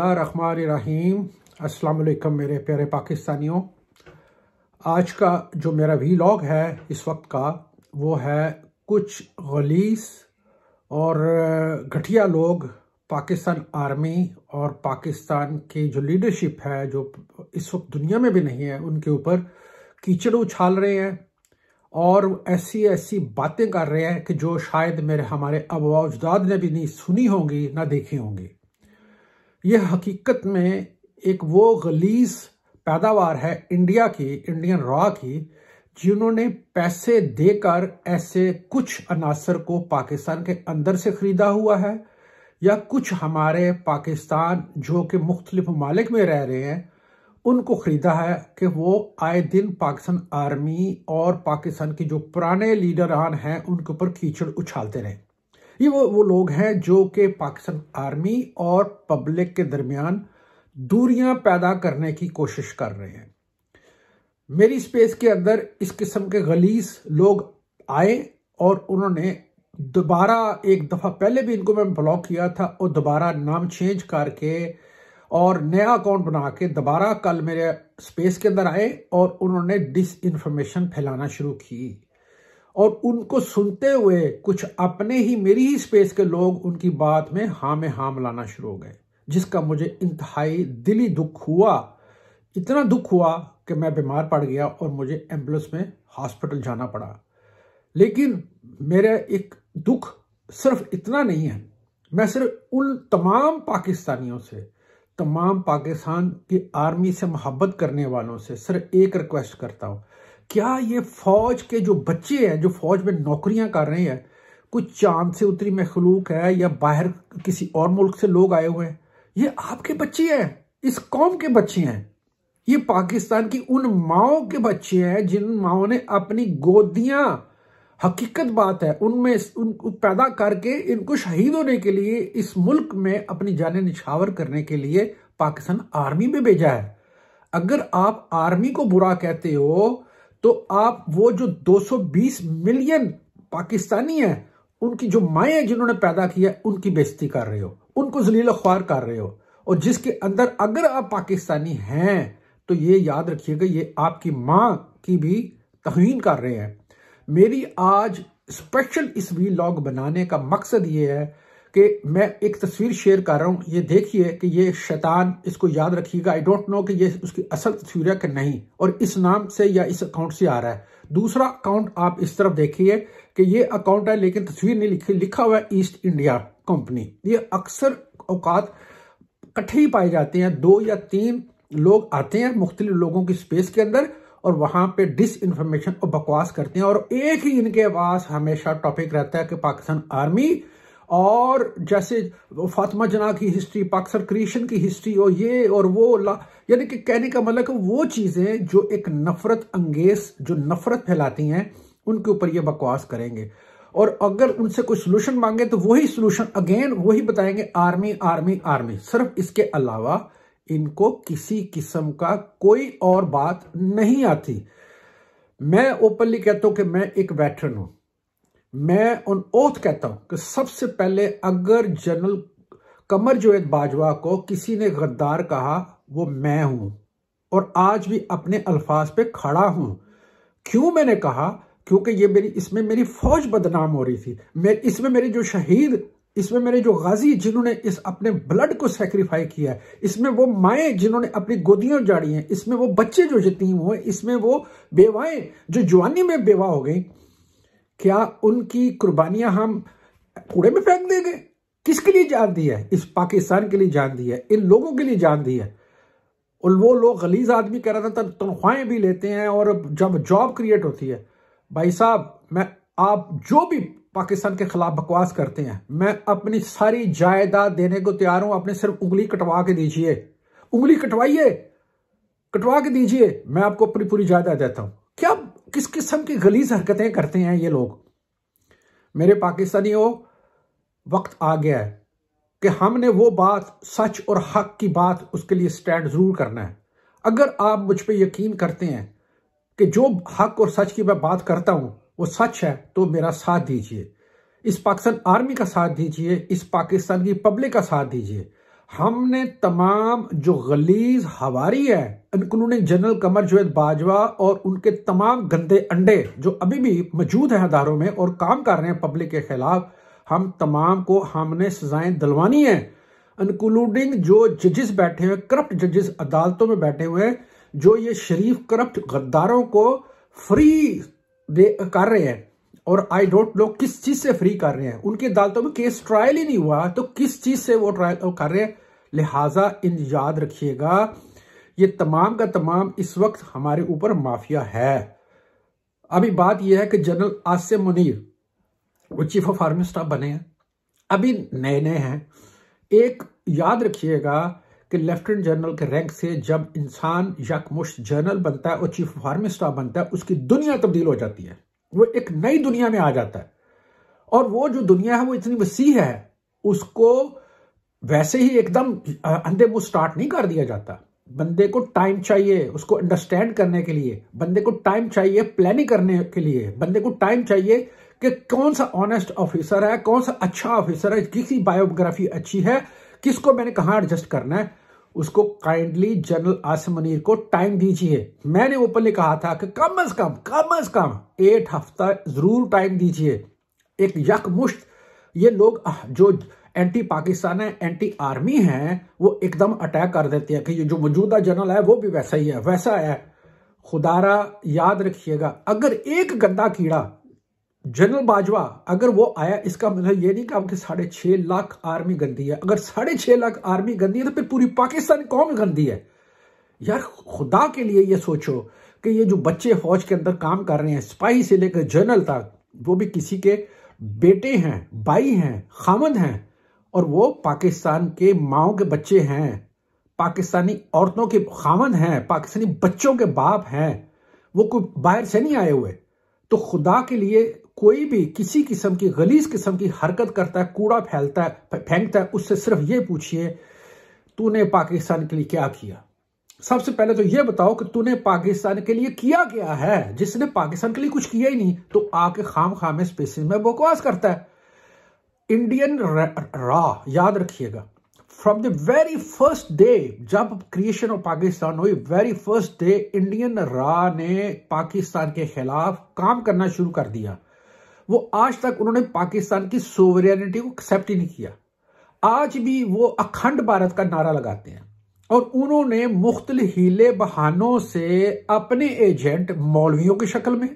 बिस्मिल्लाह अस्सलाम वालेकुम मेरे प्यारे पाकिस्तानियों आज का जो मेरा वीलॉग है इस वक्त का वो है कुछ गलीस और घटिया लोग पाकिस्तान आर्मी और पाकिस्तान की जो लीडरशिप है जो इस वक्त दुनिया में भी नहीं है उनके ऊपर कीचड़ उछाल रहे हैं और ऐसी ऐसी बातें कर रहे हैं कि जो शायद मेरे हमारे अब ने भी नहीं सुनी होंगी ना देखी होंगी ये हकीकत में एक वो गलीस पैदावार है इंडिया की इंडियन रॉ की जिन्होंने पैसे देकर ऐसे कुछ अनासर को पाकिस्तान के अंदर से ख़रीदा हुआ है या कुछ हमारे पाकिस्तान जो कि मुख्तलिफ मालिक में रह रहे हैं उनको ख़रीदा है कि वो आए दिन पाकिस्तान आर्मी और पाकिस्तान के जो पुराने लीडरान हैं उनके ऊपर कीचड़ उछालते रहें ये वो वो लोग हैं जो कि पाकिस्तान आर्मी और पब्लिक के दरमियान दूरियां पैदा करने की कोशिश कर रहे हैं मेरी स्पेस के अंदर इस किस्म के गलीस लोग आए और उन्होंने दोबारा एक दफ़ा पहले भी इनको मैं ब्लॉक किया था और दोबारा नाम चेंज करके और नया अकाउंट बना के दोबारा कल मेरे स्पेस के अंदर आए और उन्होंने डिस इन्फॉर्मेशन फैलाना शुरू की और उनको सुनते हुए कुछ अपने ही मेरी ही स्पेस के लोग उनकी बात में हाँ में हाँ मिलाना शुरू हो गए जिसका मुझे इंतहाई दिली दुख हुआ इतना दुख हुआ कि मैं बीमार पड़ गया और मुझे एम्बुलेंस में हॉस्पिटल जाना पड़ा लेकिन मेरा एक दुख सिर्फ इतना नहीं है मैं सिर्फ उन तमाम पाकिस्तानियों से तमाम पाकिस्तान की आर्मी से मोहब्बत करने वालों से सिर्फ एक रिक्वेस्ट करता हूँ क्या ये फौज के जो बच्चे हैं जो फौज में नौकरियां कर रहे हैं कुछ चांद से उतरी मखलूक है या बाहर किसी और मुल्क से लोग आए हुए हैं ये आपके बच्चे हैं इस कौम के बच्चे हैं ये पाकिस्तान की उन माओ के बच्चे हैं जिन माओ ने अपनी गोदियां हकीकत बात है उनमें उनको पैदा करके इनको शहीद होने के लिए इस मुल्क में अपनी जान निछावर करने के लिए पाकिस्तान आर्मी में भेजा है अगर आप आर्मी को बुरा कहते हो तो आप वो जो 220 मिलियन पाकिस्तानी हैं उनकी जो माएँ जिन्होंने पैदा किया उनकी बेजती कर रहे हो उनको जलील ख्वार कर रहे हो और जिसके अंदर अगर आप पाकिस्तानी हैं तो ये याद रखिएगा ये आपकी माँ की भी तहवीन कर रहे हैं मेरी आज स्पेशल इस वी लॉग बनाने का मकसद ये है कि मैं एक तस्वीर शेयर कर रहा हूँ ये देखिए कि ये शैतान इसको याद रखिएगा आई डोंट नो कि ये उसकी असल तस्वीर है कि नहीं और इस नाम से या इस अकाउंट से आ रहा है दूसरा अकाउंट आप इस तरफ देखिए कि ये अकाउंट है लेकिन तस्वीर नहीं लिखी लिखा हुआ है ईस्ट इंडिया कंपनी ये अक्सर औकात कट्ठे ही पाए जाते हैं दो या तीन लोग आते हैं मुख्तलिफ लोगों की स्पेस के अंदर और वहां पे डिस इन्फॉर्मेशन और बकवास करते हैं और एक ही इनके पास हमेशा टॉपिक रहता है कि पाकिस्तान आर्मी और जैसे फातिमा जना की हिस्ट्री पाक्सर क्रिएशन की हिस्ट्री और ये और वो यानी कि कहने का मतलब वो चीज़ें जो एक नफ़रत अंगेज जो नफ़रत फैलाती हैं उनके ऊपर ये बकवास करेंगे और अगर उनसे कोई सोल्यूशन मांगे तो वही सोल्यूशन अगेन वही बताएंगे आर्मी आर्मी आर्मी सिर्फ इसके अलावा इनको किसी किस्म का कोई और बात नहीं आती मैं ओपनली कहता हूं कि मैं एक वेटरन हूं मैं उन ओथ कहता हूं कि सबसे पहले अगर जनरल कमर जोयद बाजवा को किसी ने गद्दार कहा वो मैं हूं और आज भी अपने अल्फाज पे खड़ा हूं क्यों मैंने कहा क्योंकि ये मेरी इसमें मेरी फौज बदनाम हो रही थी मैं इसमें मेरे जो शहीद इसमें मेरे जो गाजी जिन्होंने इस अपने ब्लड को सेक्रीफाई किया है इसमें वो माएँ जिन्होंने अपनी गोदियां जाड़ी हैं इसमें वो बच्चे जो जतीम हुए इसमें वो बेवाएं जो जवानी में बेवा हो गई क्या उनकी कुर्बानियां हम कूड़े में फेंक देंगे किसके लिए जान दी है इस पाकिस्तान के लिए जान दी है इन लोगों के लिए जान दी है और वो लोग गलीज आदमी कह रहा था तनख्वाहें भी लेते हैं और जब जॉब क्रिएट होती है भाई साहब मैं आप जो भी पाकिस्तान के खिलाफ बकवास करते हैं मैं अपनी सारी जायदाद देने को तैयार हूं अपने सिर्फ उंगली कटवा के दीजिए उंगली कटवाइए कटवा के दीजिए मैं आपको अपनी पूरी जायदाद देता हूं किस किस्म की गलीज हरकतें करते हैं ये लोग मेरे पाकिस्तानियों वक्त आ गया है कि हमने वो बात सच और हक की बात उसके लिए स्टैंड ज़रूर करना है अगर आप मुझ पर यकीन करते हैं कि जो हक और सच की मैं बात करता हूँ वो सच है तो मेरा साथ दीजिए इस पाकिस्तान आर्मी का साथ दीजिए इस पाकिस्तान की पब्लिक का साथ दीजिए हमने तमाम जो गलीज हवारी है इंक्लूडिंग जनरल कमर जुवेद बाजवा और उनके तमाम गंदे अंडे जो अभी भी मौजूद हैं अदारों में और काम कर रहे हैं पब्लिक के खिलाफ हम तमाम को हमने सजाएं दिलवानी है इंक्लूडिंग जो जजेस बैठे हुए करप्ट जजेस अदालतों में बैठे हुए हैं जो ये शरीफ करप्ट गद्दारों को फ्री दे कर रहे हैं और आई डोंट नो किस चीज से फ्री कर रहे हैं उनकी अदालतों में केस ट्रायल ही नहीं हुआ तो किस चीज से वो ट्रायल कर रहे हैं लिहाजा इन याद रखिएगा ये तमाम का तमाम इस वक्त हमारे ऊपर माफिया है अभी बात यह है कि जनरल आसिम मुनीर वो चीफ ऑफ आर्मी स्टाफ बने हैं अभी नए नए हैं एक याद रखिएगा कि लेफ्टिनेंट जनरल के रैंक से जब इंसान यकमुश जनरल बनता है और चीफ ऑफ आर्मी स्टाफ बनता है उसकी दुनिया तब्दील हो जाती है वो एक नई दुनिया में आ जाता है और वो जो दुनिया है वो इतनी वसी है उसको वैसे ही एकदम अंधे मुंह स्टार्ट नहीं कर दिया जाता बंदे को टाइम चाहिए उसको अंडरस्टैंड करने के लिए बंदे को टाइम चाहिए प्लानिंग करने के लिए बंदे को टाइम चाहिए कि कौन सा ऑनेस्ट ऑफिसर है कौन सा अच्छा ऑफिसर है किसकी बायोग्राफी अच्छी है किसको मैंने कहा एडजस्ट करना है उसको काइंडली जनरल आसिम मनीर को टाइम दीजिए मैंने ओपनली कहा था कि कम अज कम कम अज कम एट हफ्ता जरूर टाइम दीजिए एक यकमुश्त ये लोग जो एंटी पाकिस्तान है एंटी आर्मी है वो एकदम अटैक कर देते हैं कि ये जो मौजूदा जनरल है वो भी वैसा ही है वैसा है खुदारा याद रखिएगा अगर एक गंदा कीड़ा जनरल बाजवा अगर वो आया इसका मतलब ये नहीं कहा कि साढ़े छह लाख आर्मी गंदी है अगर साढ़े छह लाख आर्मी गंदी है तो फिर पूरी पाकिस्तान कौन गंदी है यार खुदा के लिए ये सोचो कि ये जो बच्चे फौज के अंदर काम कर रहे हैं स्पाई से लेकर जनरल तक वो भी किसी के बेटे हैं भाई हैं खामद हैं और वो पाकिस्तान के माओ के बच्चे हैं पाकिस्तानी औरतों के खामद हैं पाकिस्तानी बच्चों के बाप हैं वो कोई बाहर से नहीं आए हुए तो खुदा के लिए कोई भी किसी किस्म की गलीस किस्म की हरकत करता है कूड़ा फैलता है फेंकता है उससे सिर्फ ये पूछिए तूने पाकिस्तान के लिए क्या किया सबसे पहले तो यह बताओ कि तूने पाकिस्तान के लिए किया क्या है जिसने पाकिस्तान के लिए कुछ किया ही नहीं तो आके खाम खामे स्पेसिस में बकवास करता है इंडियन रा याद रखिएगा from the very first day जब क्रिएशन ऑफ पाकिस्तान हुई वेरी फर्स्ट डे इंडियन रा ने पाकिस्तान के खिलाफ काम करना शुरू कर दिया वो आज तक उन्होंने पाकिस्तान की सोवरियनिटी को एक्सेप्ट ही नहीं किया आज भी वो अखंड भारत का नारा लगाते हैं और उन्होंने मुख्तल हीले बहानों से अपने एजेंट मौलवियों की शक्ल में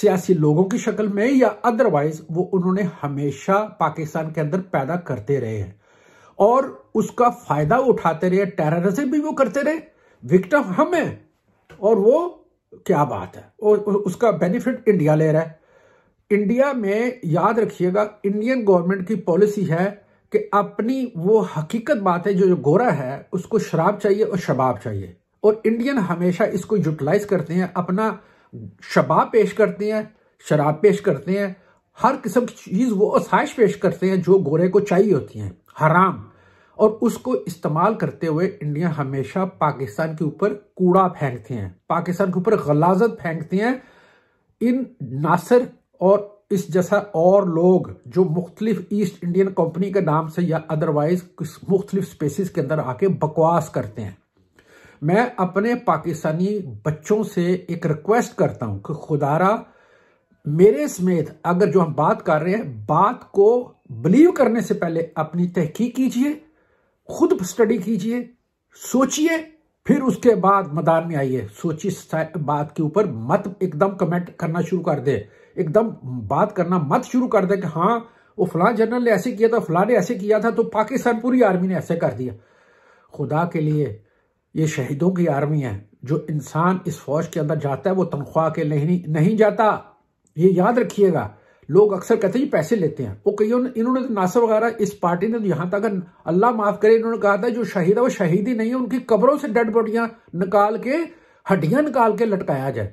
सियासी लोगों की शक्ल में या अदरवाइज वो उन्होंने हमेशा पाकिस्तान के अंदर पैदा करते रहे हैं और उसका फायदा उठाते रहे टेररिज्म भी वो करते रहे विक्टम हम हैं और वो क्या बात है और उसका बेनिफिट इंडिया ले रहा है इंडिया में याद रखिएगा इंडियन गवर्नमेंट की पॉलिसी है कि अपनी वो हकीकत बात है जो जो गोरा है उसको शराब चाहिए और शबाब चाहिए और इंडियन हमेशा इसको यूटिलाइज करते हैं अपना शबाब पेश करते हैं शराब पेश करते हैं हर किस्म की चीज़ वो आसाइश पेश करते हैं जो गोरे को चाहिए होती हैं हराम और उसको इस्तेमाल करते हुए इंडिया हमेशा पाकिस्तान के ऊपर कूड़ा फेंकते हैं पाकिस्तान के ऊपर गलाजत फेंकते हैं इन नासर और इस जैसा और लोग जो मुख्तलिफ ईस्ट इंडियन कंपनी के नाम से या अदरवाइज मुख्तलिफ स्पेसिस के अंदर आके बकवास करते हैं मैं अपने पाकिस्तानी बच्चों से एक रिक्वेस्ट करता हूं कि खुदारा मेरे समेत अगर जो हम बात कर रहे हैं बात को बिलीव करने से पहले अपनी तहकीक कीजिए खुद स्टडी कीजिए सोचिए फिर उसके बाद मैदान में आइए सोचिए बात के ऊपर मत एकदम कमेंट करना शुरू कर दे एकदम बात करना मत शुरू कर दे कि हाँ वो फलां जनरल ने ऐसे किया था फलां ने ऐसे किया था तो पाकिस्तान पूरी आर्मी ने ऐसे कर दिया खुदा के लिए ये शहीदों की आर्मी है जो इंसान इस फौज के अंदर जाता है वो तनख्वाह के नहीं नहीं जाता ये याद रखिएगा लोग अक्सर कहते हैं पैसे लेते हैं वो कहीं इन्होंने तो नासर नासा वगैरह इस पार्टी ने यहां तो यहाँ तक अल्लाह माफ करे इन्होंने कहा था जो शहीद है वो शहीद ही नहीं है उनकी कब्रों से डेड बॉडियां निकाल के हड्डियां निकाल के लटकाया जाए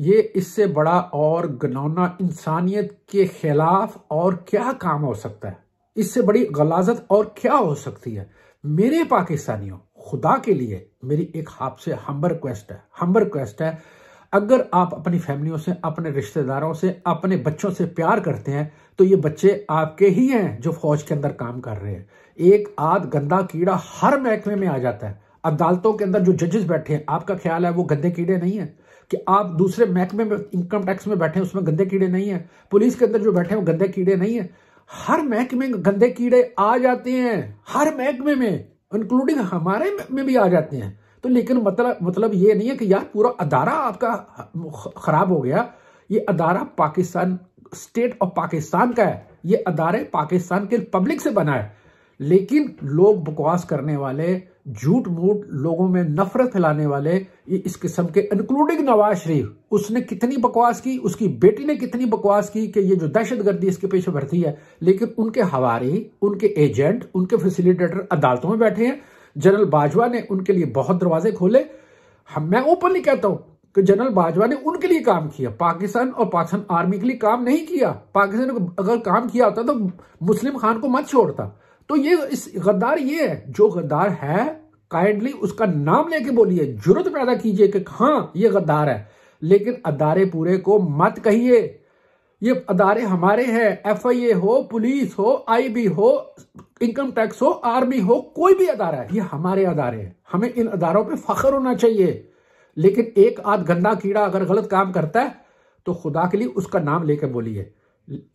ये इससे बड़ा और गनौना इंसानियत के खिलाफ और क्या काम हो सकता है इससे बड़ी गलाजत और क्या हो सकती है मेरे पाकिस्तानियों खुदा के लिए मेरी एक आपसे हम्बर रिक्वेस्ट है हम्बर रिक्वेस्ट है अगर आप अपनी फैमिलियों से अपने रिश्तेदारों से अपने बच्चों से प्यार करते हैं तो ये बच्चे आपके ही हैं जो फौज के अंदर काम कर रहे हैं एक आध गंदा कीड़ा हर महकमे में आ जाता है अदालतों के अंदर जो जजेस बैठे हैं आपका ख्याल है वो गंदे कीड़े नहीं है कि आप दूसरे महकमे में इनकम टैक्स में बैठे हैं उसमें गंदे कीड़े नहीं है पुलिस के अंदर जो बैठे हैं वो गंदे कीड़े नहीं है हर महकमे में गंदे कीड़े आ जाते हैं हर महकमे में इंक्लूडिंग हमारे में भी आ जाते हैं तो लेकिन मतलब मतलब ये नहीं है कि यार पूरा अदारा आपका खराब हो गया ये अदारा पाकिस्तान स्टेट ऑफ पाकिस्तान का है ये अदारे पाकिस्तान के पब्लिक से बना है लेकिन लोग बकवास करने वाले झूठ मूठ लोगों में नफरत फैलाने वाले ये इस किस्म के इंक्लूडिंग नवाज शरीफ उसने कितनी बकवास की उसकी बेटी ने कितनी बकवास की कि ये जो दहशतगर्दी इसके पीछे भरती है लेकिन उनके हवारी उनके एजेंट उनके फैसिलिटेटर अदालतों में बैठे हैं जनरल बाजवा ने उनके लिए बहुत दरवाजे खोले हम मैं ओपनली कहता हूं कि जनरल बाजवा ने उनके लिए काम किया पाकिस्तान और पाकिस्तान आर्मी के लिए काम नहीं किया पाकिस्तान ने अगर काम किया होता तो मुस्लिम खान को मत छोड़ता तो ये इस गद्दार ये है जो गद्दार है काइंडली उसका नाम लेके बोलिए जरूरत पैदा कीजिए कि हाँ ये गद्दार है लेकिन अदारे पूरे को मत कहिए ये अदारे हमारे हैं एफआईए हो पुलिस हो आईबी हो इनकम टैक्स हो आर्मी हो कोई भी अदारा है ये हमारे अदारे हैं हमें इन अदारों पे फख्र होना चाहिए लेकिन एक आध गंदा कीड़ा अगर गलत काम करता है तो खुदा के लिए उसका नाम लेकर बोलिए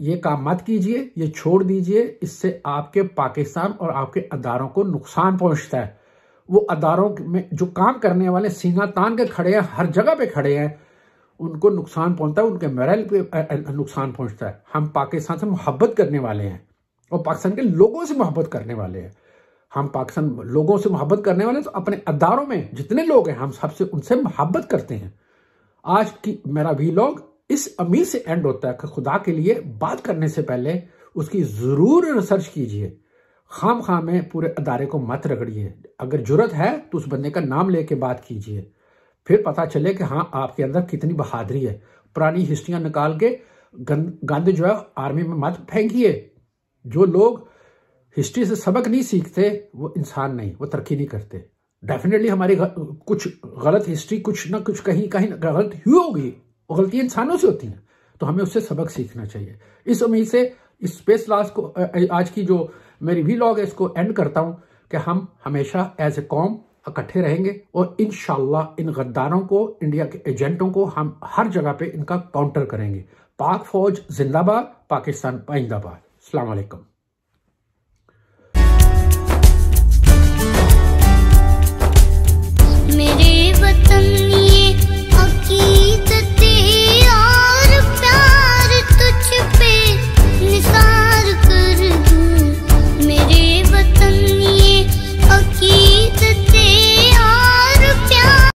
ये काम मत कीजिए ये छोड़ दीजिए इससे आपके पाकिस्तान और आपके अदारों को नुकसान पहुंचता है वो अदारों में जो काम करने वाले सीना तान के खड़े हैं हर जगह पे खड़े हैं उनको नुकसान पहुंचता है उनके मेरल पे नुकसान पहुंचता है हम पाकिस्तान से मोहब्बत करने वाले हैं और पाकिस्तान के लोगों से मोहब्बत करने वाले हैं हम पाकिस्तान लोगों से मोहब्बत करने वाले तो अपने अदारों में जितने लोग हैं हम सबसे उनसे मोहब्बत करते हैं आज की मेरा लोग इस अमीर से एंड होता है कि खुदा के लिए बात करने से पहले उसकी ज़रूर रिसर्च कीजिए खाम खाम में पूरे अदारे को मत रगड़िए अगर जरूरत है तो उस बंदे का नाम लेके बात कीजिए फिर पता चले कि हाँ आपके अंदर कितनी बहादुरी है पुरानी हिस्ट्रियाँ निकाल के गंद जो है आर्मी में मत फेंकिए जो लोग हिस्ट्री से सबक नहीं सीखते वो इंसान नहीं वो तरक्की नहीं करते डेफिनेटली हमारी कुछ गलत हिस्ट्री कुछ ना कुछ कहीं कहीं गलत हुई होगी और गलतियां इंसानों से होती हैं तो हमें उससे सबक सीखना चाहिए इस उम्मीद से इस स्पेस लास्ट को आज की जो मेरी भी लॉग है इसको एंड करता हूं कि हम हमेशा एज ए कॉम इकट्ठे रहेंगे और इन इन गद्दारों को इंडिया के एजेंटों को हम हर जगह पे इनका काउंटर करेंगे पाक फौज जिंदाबाद पाकिस्तान पाइंदाबाद अलैक्म मेरे वतन